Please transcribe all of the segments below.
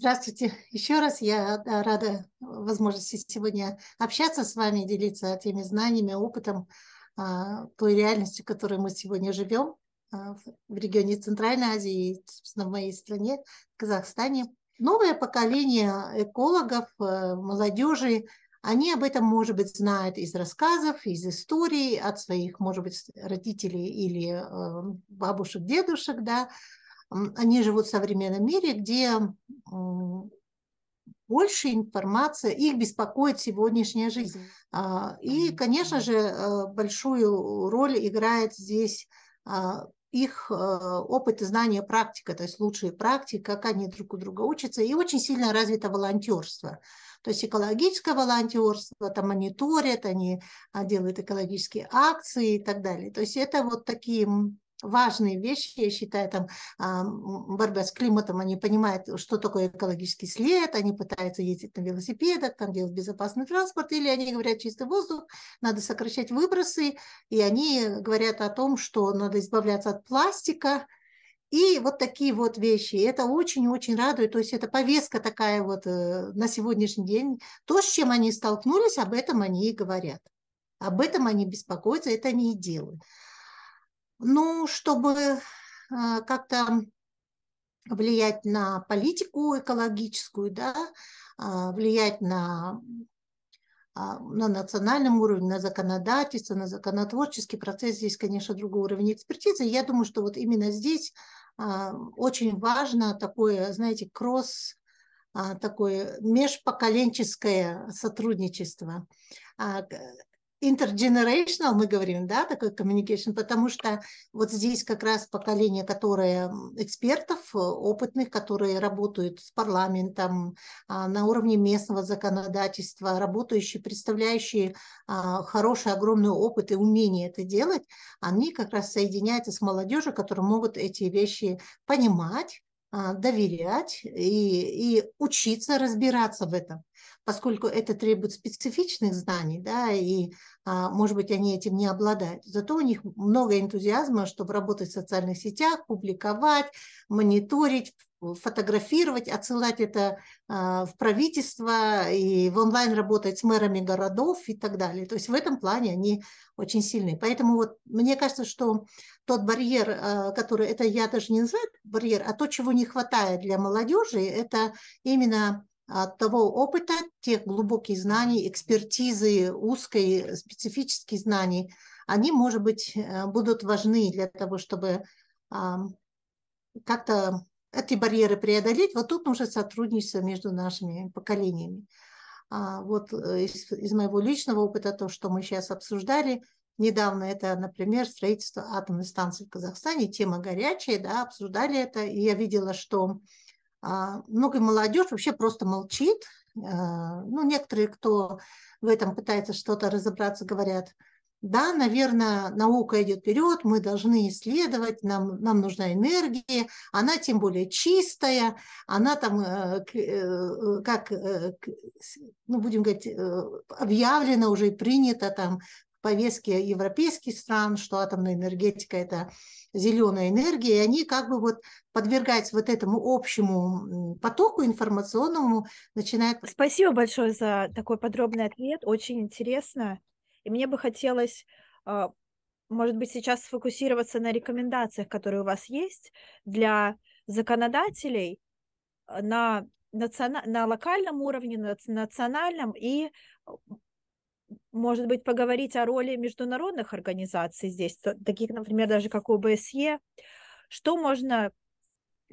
Здравствуйте еще раз. Я рада возможности сегодня общаться с вами, делиться теми знаниями, опытом, а, той реальностью, в которой мы сегодня живем а, в регионе Центральной Азии, собственно, в моей стране, в Казахстане. Новое поколение экологов, э, молодежи, они об этом, может быть, знают из рассказов, из историй от своих, может быть, родителей или э, бабушек, дедушек, да, они живут в современном мире, где больше информации, их беспокоит сегодняшняя жизнь. А, и, конечно же, э, большую роль играет здесь а, их э, опыт и знания практика, то есть лучшие практики, как они друг у друга учатся, и очень сильно развито волонтерство. То есть экологическое волонтерство, там мониторят, они а, делают экологические акции и так далее. То есть это вот такие важные вещи, я считаю, там а, борьба с климатом, они понимают, что такое экологический след, они пытаются ездить на велосипедах, там делать безопасный транспорт, или они говорят чистый воздух, надо сокращать выбросы, и они говорят о том, что надо избавляться от пластика, и вот такие вот вещи. Это очень-очень радует. То есть это повестка такая вот э, на сегодняшний день. То, с чем они столкнулись, об этом они и говорят. Об этом они беспокоятся, это они и делают. Ну, чтобы э, как-то влиять на политику экологическую, да, а, влиять на, а, на национальном уровне, на законодательство, на законотворческий процесс. Здесь, конечно, другой уровень экспертизы. Я думаю, что вот именно здесь а, очень важно такое, знаете, кросс такое межпоколенческое сотрудничество intergenerational, мы говорим, да, такой communication, потому что вот здесь как раз поколение, которое экспертов, э, опытных, которые работают с парламентом а, на уровне местного законодательства, работающие, представляющие а, хороший, огромный опыт и умение это делать, они как раз соединяются с молодежью, которые могут эти вещи понимать, а, доверять и, и учиться разбираться в этом поскольку это требует специфичных знаний, да, и, а, может быть, они этим не обладают. Зато у них много энтузиазма, чтобы работать в социальных сетях, публиковать, мониторить, фотографировать, отсылать это а, в правительство и в онлайн работать с мэрами городов и так далее. То есть в этом плане они очень сильные. Поэтому вот мне кажется, что тот барьер, а, который это я даже не называю барьер, а то, чего не хватает для молодежи, это именно от того опыта, тех глубоких знаний, экспертизы, узкой, э, специфических знаний, они, может быть, э, будут важны для того, чтобы как-то эти барьеры преодолеть. Вот тут уже сотрудничество между нашими поколениями. А, вот э, из, из моего личного опыта, то, что мы сейчас обсуждали, недавно это, например, строительство атомной станции в Казахстане, тема горячая, да, обсуждали это, и я видела, что а, много молодежь вообще просто молчит. А, ну, некоторые, кто в этом пытается что-то разобраться, говорят, да, наверное, наука идет вперед, мы должны исследовать, нам, нам нужна энергия, она тем более чистая, она там, э, э, как, э, ну, будем говорить, объявлена уже и принята там повестке европейских стран, что атомная энергетика – это зеленая энергия, и они как бы вот подвергаясь вот этому общему потоку информационному, начинают... Спасибо большое за такой подробный ответ, очень интересно. И мне бы хотелось а, может быть, сейчас сфокусироваться на рекомендациях, которые у вас есть для законодателей э, на, национа... на локальном уровне, на национальном и может быть, поговорить о роли международных организаций здесь, таких, например, даже как ОБСЕ. Что можно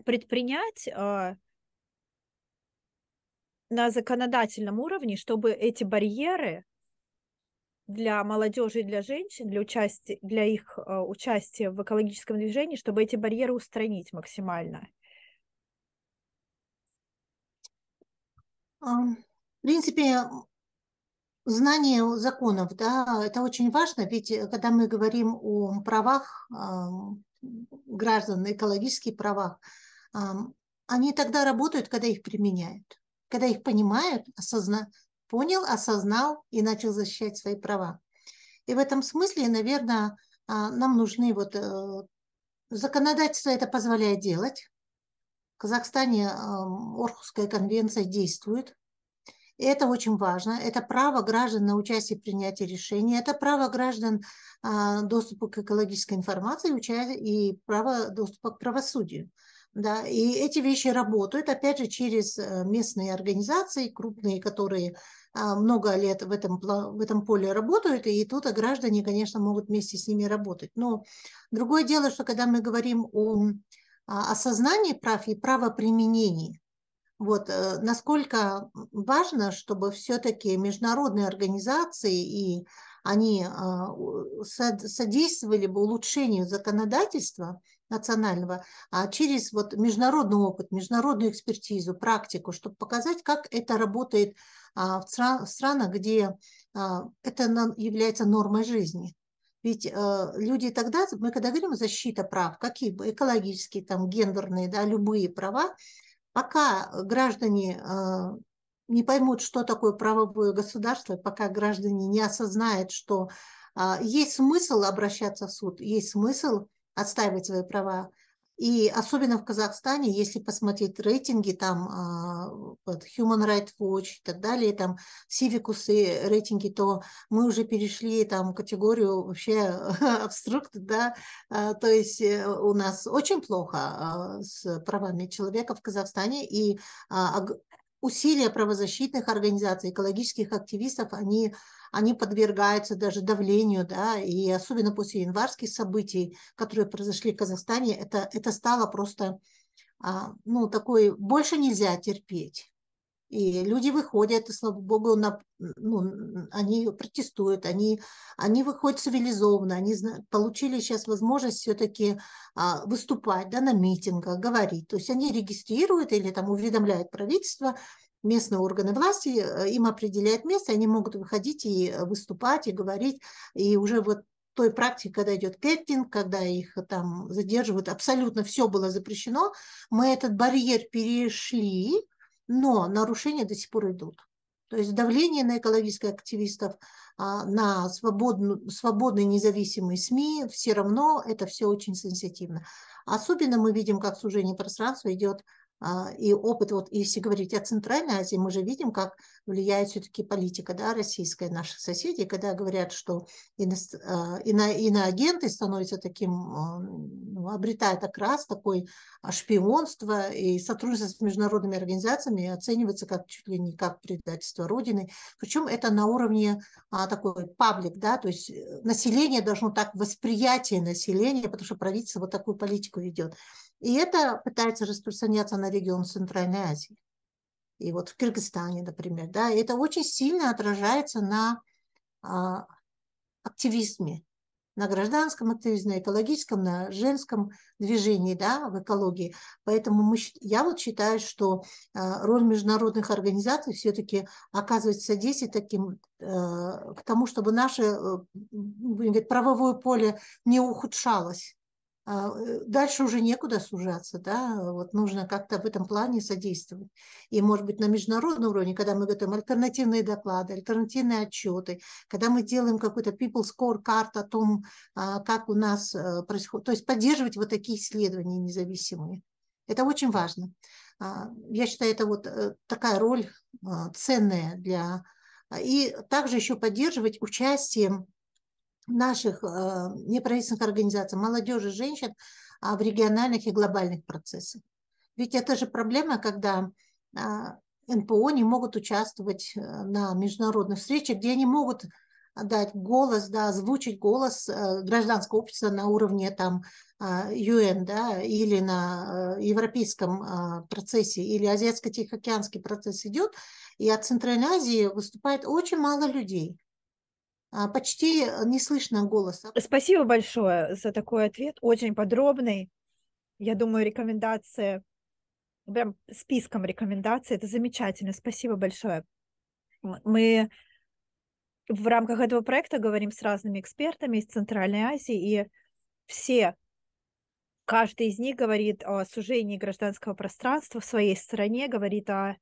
предпринять а, на законодательном уровне, чтобы эти барьеры для молодежи и для женщин, для, участи... для их а, участия в экологическом движении, чтобы эти барьеры устранить максимально? В принципе, Знание законов, да, это очень важно, ведь э, когда мы говорим о правах граждан, экологических правах, они тогда работают, когда их применяют, когда их понимают, осозна... понял, осознал и начал защищать свои права. И в этом смысле, наверное, а, нам нужны вот э, законодательство это позволяет делать. В Казахстане Орхусская конвенция действует, и это очень важно. Это право граждан на участие в принятии решений, это право граждан а, доступа к экологической информации и право доступа к правосудию. Да, и эти вещи работают, опять же, через э, местные организации, крупные, которые а, много лет в этом, в этом поле работают, и тут граждане, конечно, могут вместе с ними работать. Но другое дело, что когда мы говорим о а, осознании прав и правоприменении, вот, э, насколько важно, чтобы все-таки международные организации, и они а, содействовали бы улучшению законодательства национального а через вот международный опыт, международную экспертизу, практику, чтобы показать, как это работает а, в странах, где а, это является нормой жизни. Ведь э, люди тогда, мы когда говорим о защите прав, какие бы экологические, там, гендерные, да, любые права, Пока граждане а, не поймут, что такое правовое государство, пока граждане не осознают, что а, есть смысл обращаться в суд, есть смысл отстаивать свои права, и особенно в Казахстане, если посмотреть рейтинги, там а, вот Human Rights Watch и так далее, там Civicus и рейтинги, то мы уже перешли там категорию вообще обструкт, да, а, то есть э, у нас очень плохо а, с правами человека в Казахстане, и усилия правозащитных организаций, экологических активистов, они, они подвергаются даже давлению, да, и особенно после январских событий, которые произошли в Казахстане, это, это стало просто, а, ну, такой, больше нельзя терпеть. И люди выходят, и, слава богу, на, ну, они протестуют, они, они выходят цивилизованно, они получили сейчас возможность все-таки а, выступать да, на митингах, говорить. То есть они регистрируют или там уведомляют правительство, местные органы власти, э, им определяют место, они могут выходить и выступать, и говорить, и уже вот той практики, когда идет кэптинг, когда их там задерживают, абсолютно все было запрещено. Мы этот барьер перешли, но нарушения до сих пор идут. То есть давление на экологических активистов, а, на свободную, свободные независимые СМИ, все равно это все очень сенситивно. Особенно мы видим, как сужение пространства идет а, и опыт, вот если говорить о Центральной Азии, мы же видим, как влияет все-таки политика да, российская наших соседей, когда говорят, что а, ино, иноагенты становятся таким, а, ну, обретают окрас такой шпионство и сотрудничество с международными организациями оценивается как чуть ли не как предательство Родины. Причем это на уровне а, такой паблик, да, то есть э, население должно так, восприятие населения, потому что правительство вот такую политику ведет. И это пытается распространяться на регион Центральной Азии. И вот в Кыргызстане, например, да, это очень сильно отражается на а, активизме, на гражданском активизме, на экологическом, на женском движении, да, в экологии. Поэтому мы, я вот считаю, что а, роль международных организаций все-таки оказывает содействие таким, а, к тому, чтобы наше а, правовое поле не ухудшалось а, э, дальше уже некуда сужаться, да, вот нужно как-то в этом плане содействовать. И, может быть, на международном уровне, когда мы готовим альтернативные доклады, альтернативные отчеты, когда мы делаем какой-то people score карт о том, а, как у нас э, происходит, то есть поддерживать вот такие исследования независимые. Это очень важно. А, я считаю, это вот э, такая роль ценная для... И также еще поддерживать участием наших э, неправительственных организаций, молодежи, женщин а в региональных и глобальных процессах. Ведь это же проблема, когда а, НПО не могут участвовать э, на международных встречах, где они могут дать голос, да, озвучить голос э, гражданского общества на уровне там а, ЮН, да, или на европейском процессе, или азиатско-тихоокеанский процесс идет, и от Центральной Азии выступает очень мало людей. А, почти э, не слышно голоса. Спасибо большое за такой ответ, очень подробный. Я думаю, рекомендации, прям списком рекомендаций, это замечательно. Спасибо большое. Мы в рамках этого проекта говорим с разными экспертами из Центральной Азии, и все, каждый из них говорит о сужении гражданского пространства в своей стране, говорит о,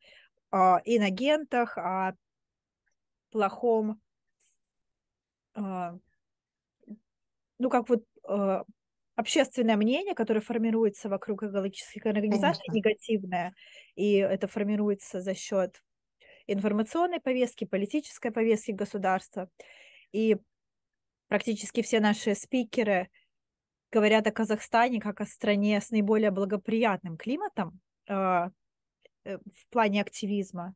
о инагентах, о плохом а, ну, как вот а, общественное мнение, которое формируется вокруг экологических организаций, Конечно. негативное, и это формируется за счет информационной повестки, политической повестки государства. И практически все наши спикеры говорят о Казахстане как о стране с наиболее благоприятным климатом а, э, в плане активизма.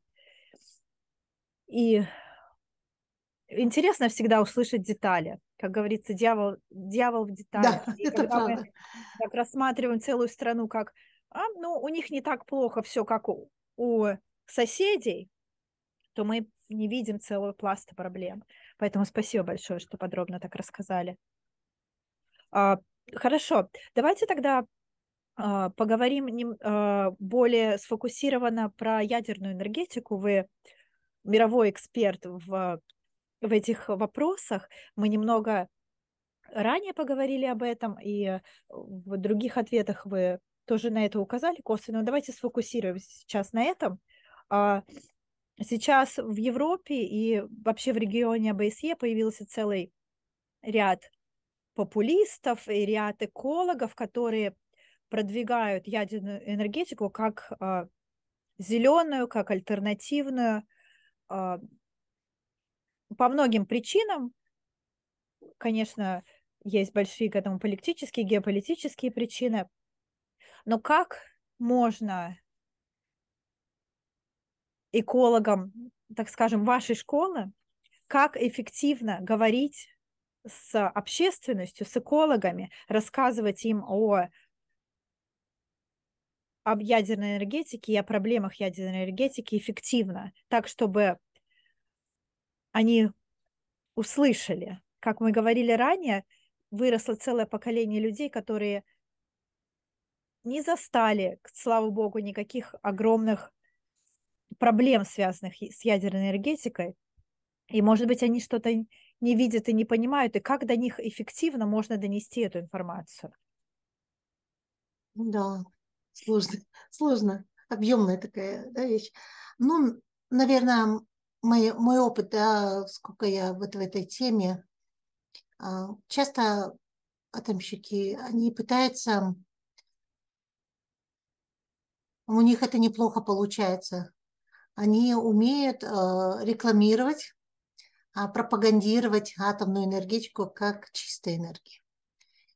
И интересно всегда услышать детали. Как говорится, дьявол, дьявол в деталях. Да, это когда правда. мы так, рассматриваем целую страну как, а, ну, у них не так плохо все, как у, у соседей, то мы не видим целого пласта проблем. Поэтому спасибо большое, что подробно так рассказали. А, хорошо, давайте тогда а, поговорим нем, а, более сфокусированно про ядерную энергетику. Вы мировой эксперт в в этих вопросах. Мы немного ранее поговорили об этом, и в других ответах вы тоже на это указали косвенно. Давайте сфокусируемся сейчас на этом. А, сейчас в Европе и вообще в регионе АБСЕ появился целый ряд популистов и ряд экологов, которые продвигают ядерную энергетику как а, зеленую, как альтернативную, а, по многим причинам, конечно, есть большие к этому политические, геополитические причины, но как можно экологам, так скажем, вашей школы, как эффективно говорить с общественностью, с экологами, рассказывать им о об ядерной энергетике и о проблемах ядерной энергетики эффективно, так чтобы они услышали. Как мы говорили ранее, выросло целое поколение людей, которые не застали, слава богу, никаких огромных проблем, связанных с ядерной энергетикой. И, может быть, они что-то не видят и не понимают, и как до них эффективно можно донести эту информацию. Да, сложно, сложно, объемная такая да, вещь. Ну, наверное, мой, мой опыт, да, сколько я вот в этой теме, а, часто атомщики, они пытаются, у них это неплохо получается. Они умеют а, рекламировать, а, пропагандировать атомную энергетику как чистая энергия.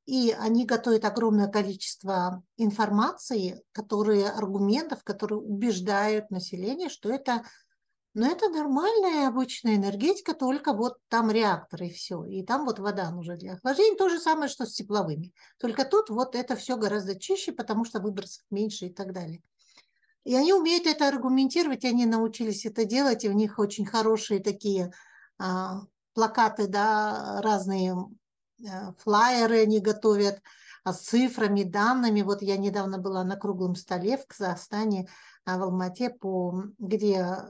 И они готовят огромное количество информации, которые, аргументов, которые убеждают население, что это но это нормальная обычная энергетика, только вот там реактор и все. И там вот вода нужна для охлаждения. То же самое, что с тепловыми. Только тут вот это все гораздо чище, потому что выбросов меньше и так далее. И они умеют это аргументировать, они научились это делать, и у них очень хорошие такие а, плакаты, да, разные а, флайеры они готовят а с цифрами, данными. Вот я недавно была на круглом столе в Казахстане, а в Алмате, по, где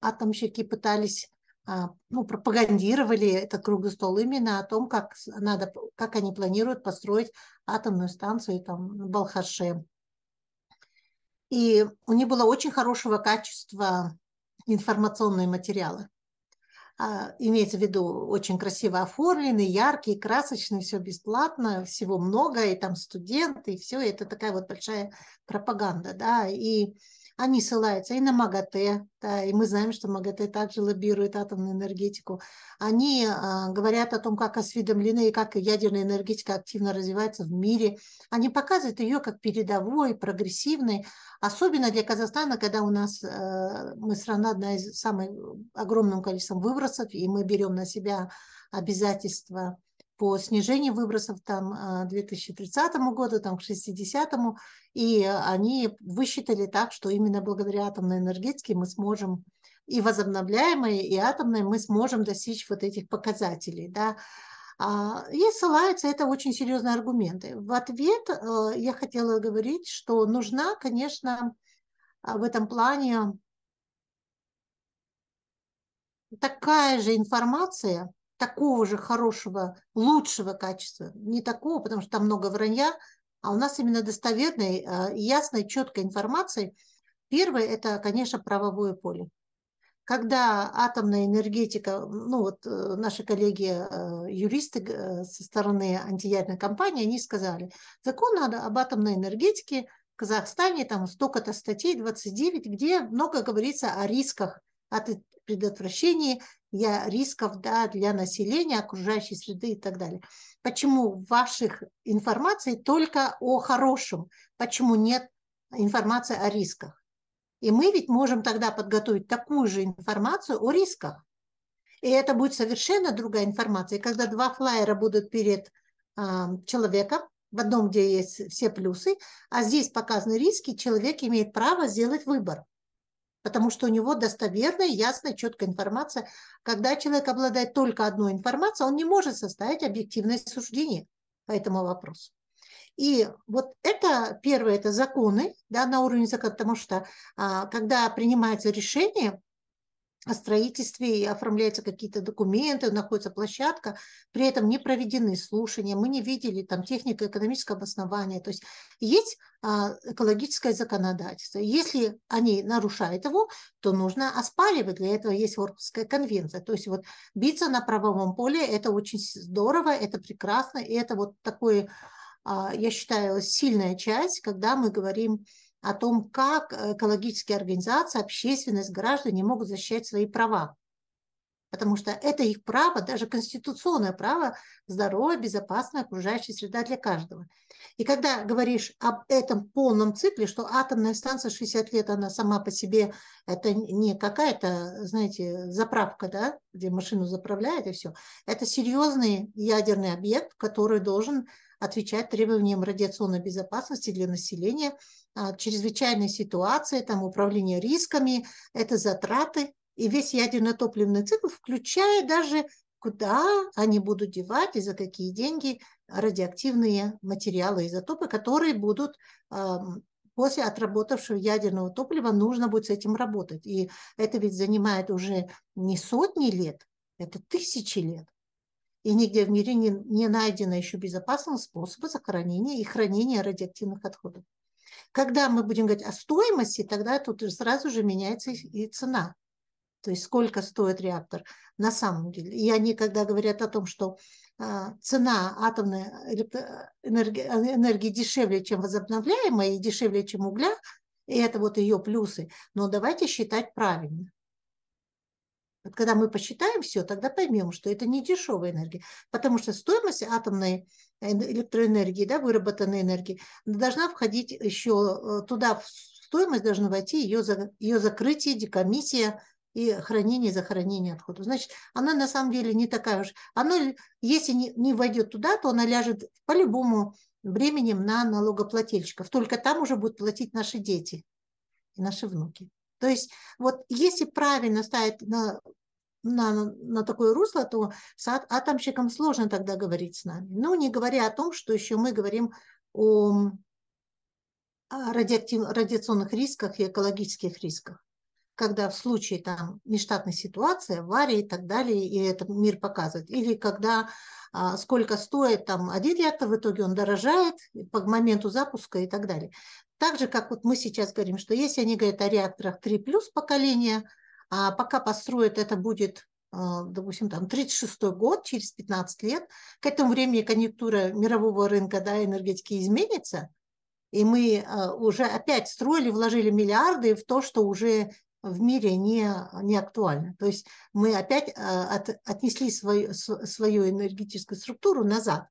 атомщики пытались а, ну, пропагандировали этот круглый стол именно о том, как, надо, как они планируют построить атомную станцию там, в Балхаше. И у них было очень хорошего качества информационные материалы. А, имеется в виду очень красиво оформленный, яркий, красочный, все бесплатно, всего много, и там студенты, и все, и это такая вот большая пропаганда, да, и они ссылаются и на МАГАТЭ, да, и мы знаем, что МАГАТЭ также лоббирует атомную энергетику. Они э, говорят о том, как осведомлены и как ядерная энергетика активно развивается в мире. Они показывают ее как передовой, прогрессивной, особенно для Казахстана, когда у нас э, мы страна одна из самых огромным количеством выбросов, и мы берем на себя обязательства по снижению выбросов там, 2030 а, году, там, к 60-му, и они высчитали так, что именно благодаря атомной энергетике мы сможем и возобновляемые и атомные мы сможем достичь вот этих показателей. Да? А, и ссылаются, это очень серьезные аргументы. В ответ э, я хотела говорить, что нужна, конечно, а, в этом плане такая же информация, такого же хорошего, лучшего качества, не такого, потому что там много вранья, а у нас именно достоверной, а, ясной, четкой информации. Первое – это, конечно, правовое поле. Когда атомная энергетика, ну вот э, наши коллеги-юристы э, э, со стороны антиядерной компании, они сказали, закон надо об атомной энергетике в Казахстане, там столько-то статей, 29, где много говорится о рисках от предотвращения я, рисков да, для населения, окружающей среды и так далее. Почему в ваших информации только о хорошем? Почему нет информации о рисках? И мы ведь можем тогда подготовить такую же информацию о рисках. И это будет совершенно другая информация. И когда два флайера будут перед э, человеком, в одном, где есть все плюсы, а здесь показаны риски, человек имеет право сделать выбор потому что у него достоверная, ясная, четкая информация. Когда человек обладает только одной информацией, он не может составить объективное суждение по этому вопросу. И вот это первое, это законы да, на уровне закона, потому что а, когда принимается решение, о строительстве и оформляются какие-то документы, находится площадка, при этом не проведены слушания, мы не видели там техника экономического обоснования. То есть есть а, экологическое законодательство. Если они нарушают его, то нужно оспаривать. Для этого есть Орхусская конвенция. То есть вот биться на правовом поле – это очень здорово, это прекрасно, и это вот такое, а, я считаю, сильная часть, когда мы говорим о том, как экологические организации, общественность, граждане могут защищать свои права. Потому что это их право, даже конституционное право, здоровая, безопасная окружающая среда для каждого. И когда говоришь об этом полном цикле, что атомная станция 60 лет, она сама по себе, это не какая-то, знаете, заправка, да, где машину заправляют и все. Это серьезный ядерный объект, который должен отвечать требованиям радиационной безопасности для населения. А, Чрезвычайные ситуации, там управление рисками, это затраты и весь ядерно-топливный цикл, включая даже куда они будут девать и за какие деньги радиоактивные материалы, изотопы, которые будут а, после отработавшего ядерного топлива нужно будет с этим работать. И это ведь занимает уже не сотни лет, это тысячи лет и нигде в мире не, не найдено еще безопасного способа захоронения и хранения радиоактивных отходов. Когда мы будем говорить о стоимости, тогда тут сразу же меняется и цена. То есть сколько стоит реактор на самом деле. И они, когда говорят о том, что а, цена атомной энергии, энергии дешевле, чем возобновляемая, и дешевле, чем угля, и это вот ее плюсы. Но давайте считать правильно. Вот когда мы посчитаем все, тогда поймем, что это не дешевая энергия, потому что стоимость атомной электроэнергии, да, выработанной энергии, должна входить еще э, туда, в стоимость должна войти ее, ее закрытие, декомиссия, и хранение за отходов. Значит, она на самом деле не такая уж. Она, если не, не войдет туда, то она ляжет по-любому временем на налогоплательщиков. Только там уже будут платить наши дети и наши внуки. То есть вот если правильно ставить на, на, на такое русло, то с а, атомщиком сложно тогда говорить с нами. Ну, не говоря о том, что еще мы говорим о радиоактив, радиационных рисках и экологических рисках когда в случае там нештатной ситуации, аварии и так далее, и это мир показывает. Или когда а, сколько стоит там один реактор, в итоге он дорожает по моменту запуска и так далее. Так же, как вот мы сейчас говорим, что если они говорят о реакторах 3 плюс поколения, а пока построят, это будет, а, допустим, там 36 год, через 15 лет, к этому времени конъюнктура мирового рынка да, энергетики изменится, и мы а, уже опять строили, вложили миллиарды в то, что уже в мире не, не актуально. То есть мы опять а, от, отнесли свою, свою энергетическую структуру назад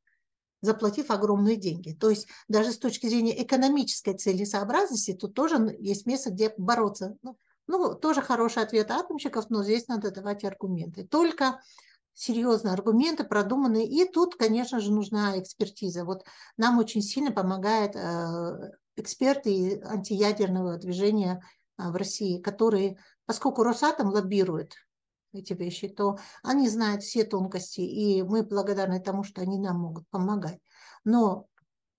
заплатив огромные деньги. То есть даже с точки зрения экономической целесообразности тут тоже ну, есть место, где бороться. Ну, ну тоже хороший ответ атомщиков, но здесь надо давать аргументы. Только серьезные аргументы, продуманные. И тут, конечно же, нужна экспертиза. Вот нам очень сильно помогают э, эксперты антиядерного движения э, в России, которые, поскольку Росатом лоббирует эти вещи, то они знают все тонкости, и мы благодарны тому, что они нам могут помогать. Но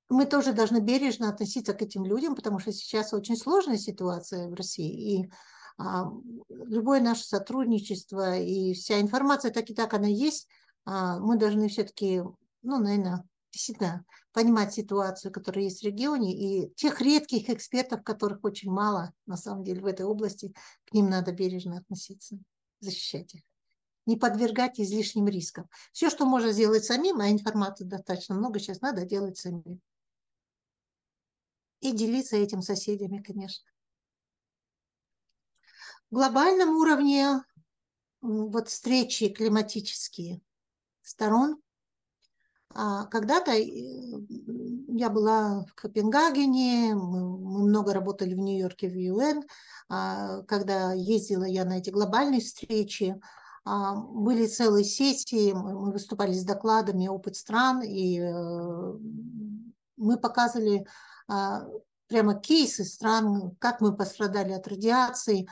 мы тоже должны бережно относиться к этим людям, потому что сейчас очень сложная ситуация в России, и а, любое наше сотрудничество и вся информация, так и так она есть, а, мы должны все-таки, ну, наверное, действительно понимать ситуацию, которая есть в регионе, и тех редких экспертов, которых очень мало на самом деле в этой области, к ним надо бережно относиться защищать их, не подвергать излишним рискам. Все, что можно сделать самим, а информации достаточно много сейчас, надо делать самим. И делиться этим соседями, конечно. В глобальном уровне вот встречи климатические сторон. А, когда-то э, я была в Копенгагене, мы много работали в Нью-Йорке в ЮН, а, когда ездила я на эти глобальные встречи, а, были целые сессии, мы выступали с докладами опыт стран, и э, мы показывали а, прямо кейсы стран, как мы пострадали от радиации,